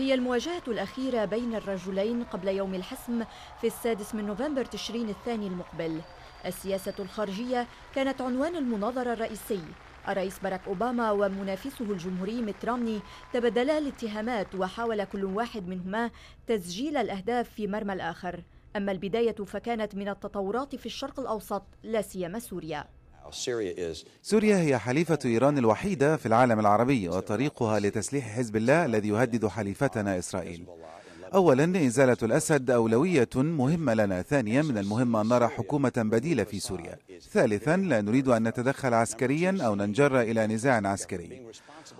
هي المواجهة الأخيرة بين الرجلين قبل يوم الحسم في السادس من نوفمبر تشرين الثاني المقبل السياسة الخارجية كانت عنوان المناظرة الرئيسي الرئيس باراك أوباما ومنافسه الجمهوري ميت رامني تبادلا الاتهامات وحاول كل واحد منهما تسجيل الأهداف في مرمى الآخر أما البداية فكانت من التطورات في الشرق الأوسط لا سيما سوريا سوريا هي حليفة إيران الوحيدة في العالم العربي وطريقها لتسليح حزب الله الذي يهدد حليفتنا إسرائيل أولا إزالة الأسد أولوية مهمة لنا ثانيا من المهم أن نرى حكومة بديلة في سوريا ثالثا لا نريد أن نتدخل عسكريا أو ننجر إلى نزاع عسكري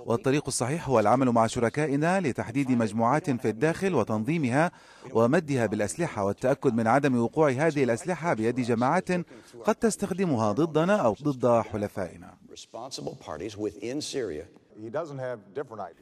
والطريق الصحيح هو العمل مع شركائنا لتحديد مجموعات في الداخل وتنظيمها ومدها بالأسلحة والتأكد من عدم وقوع هذه الأسلحة بيد جماعات قد تستخدمها ضدنا أو ضد حلفائنا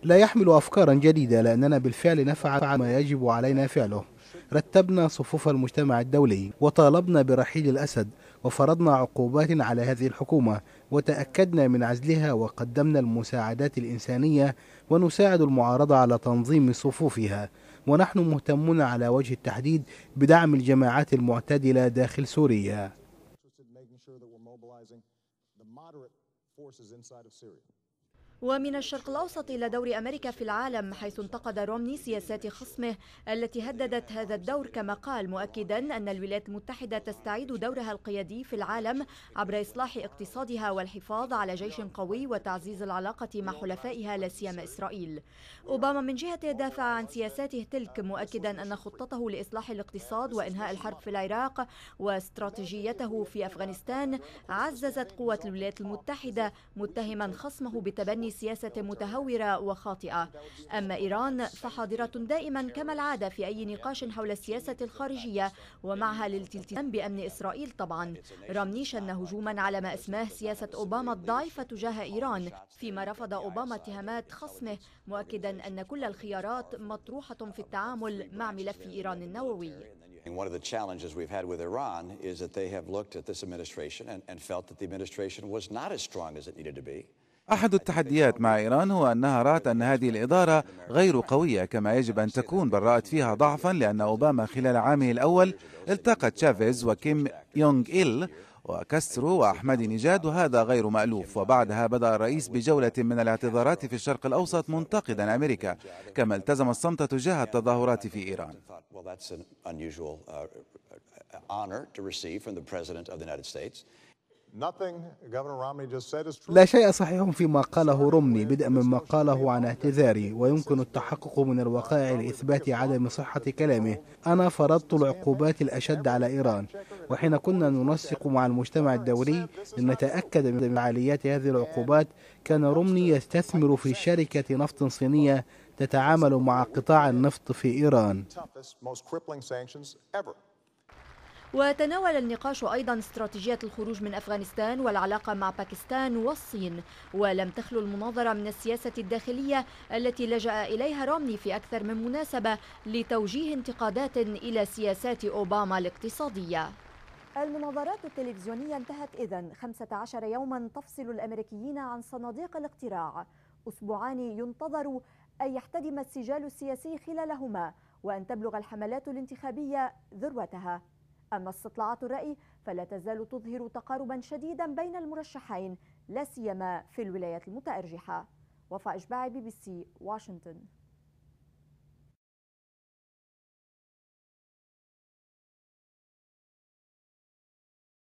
لا يحمل أفكارا جديدة لأننا بالفعل نفعل ما يجب علينا فعله رتبنا صفوف المجتمع الدولي وطالبنا برحيل الأسد وفرضنا عقوبات على هذه الحكومة وتأكدنا من عزلها وقدمنا المساعدات الإنسانية ونساعد المعارضة على تنظيم صفوفها ونحن مهتمون على وجه التحديد بدعم الجماعات المعتدلة داخل سوريا ومن الشرق الأوسط إلى دور أمريكا في العالم حيث انتقد رومني سياسات خصمه التي هددت هذا الدور كما قال مؤكدا أن الولايات المتحدة تستعيد دورها القيادي في العالم عبر إصلاح اقتصادها والحفاظ على جيش قوي وتعزيز العلاقة مع حلفائها لا سيما إسرائيل أوباما من جهته دافع عن سياساته تلك مؤكدا أن خطته لإصلاح الاقتصاد وإنهاء الحرب في العراق واستراتيجيته في أفغانستان عززت قوة الولايات المتحدة متهما خصمه بتبني سياسة متهورة وخاطئة أما إيران فحاضرة دائما كما العادة في أي نقاش حول السياسة الخارجية ومعها للالتزام بأمن إسرائيل طبعا رامني شن هجوما على ما اسماه سياسة أوباما الضعيفة تجاه إيران فيما رفض أوباما اتهامات خصمه مؤكدا أن كل الخيارات مطروحة في التعامل مع ملف إيران النووي One of the challenges we've had with Iran is that they have looked at this administration and, and felt that the administration was not as strong as it needed to be. أحد التحديات مع إيران هو أنها رأت أن هذه الإدارة غير قوية كما يجب أن تكون بل رأت فيها ضعفا لأن أوباما خلال عامه الأول التقى تشافيز وكيم يونغ إيل وكسترو وأحمد نجاد وهذا غير مألوف وبعدها بدأ الرئيس بجولة من الاعتذارات في الشرق الأوسط منتقدا أمريكا كما التزم الصمت تجاه التظاهرات في إيران uh, لا شيء صحيح فيما قاله رومني بدءا مما قاله عن اعتذاري ويمكن التحقق من الوقائع لإثبات عدم صحة كلامه أنا فرضت العقوبات الأشد على إيران وحين كنا ننسق مع المجتمع الدولي لنتأكد من فعاليات هذه العقوبات كان رومني يستثمر في شركة نفط صينية تتعامل مع قطاع النفط في إيران وتناول النقاش أيضا استراتيجية الخروج من أفغانستان والعلاقة مع باكستان والصين ولم تخلو المناظرة من السياسة الداخلية التي لجأ إليها رامني في أكثر من مناسبة لتوجيه انتقادات إلى سياسات أوباما الاقتصادية المناظرات التلفزيونية انتهت إذن 15 يوما تفصل الأمريكيين عن صناديق الاقتراع أسبوعان ينتظر أن يحتدم السجال السياسي خلالهما وأن تبلغ الحملات الانتخابية ذروتها أما استطلاعات الرأي فلا تزال تظهر تقاربا شديدا بين المرشحين لا سيما في الولايات المتأرجحة وفاء إشباعي بي بي سي واشنطن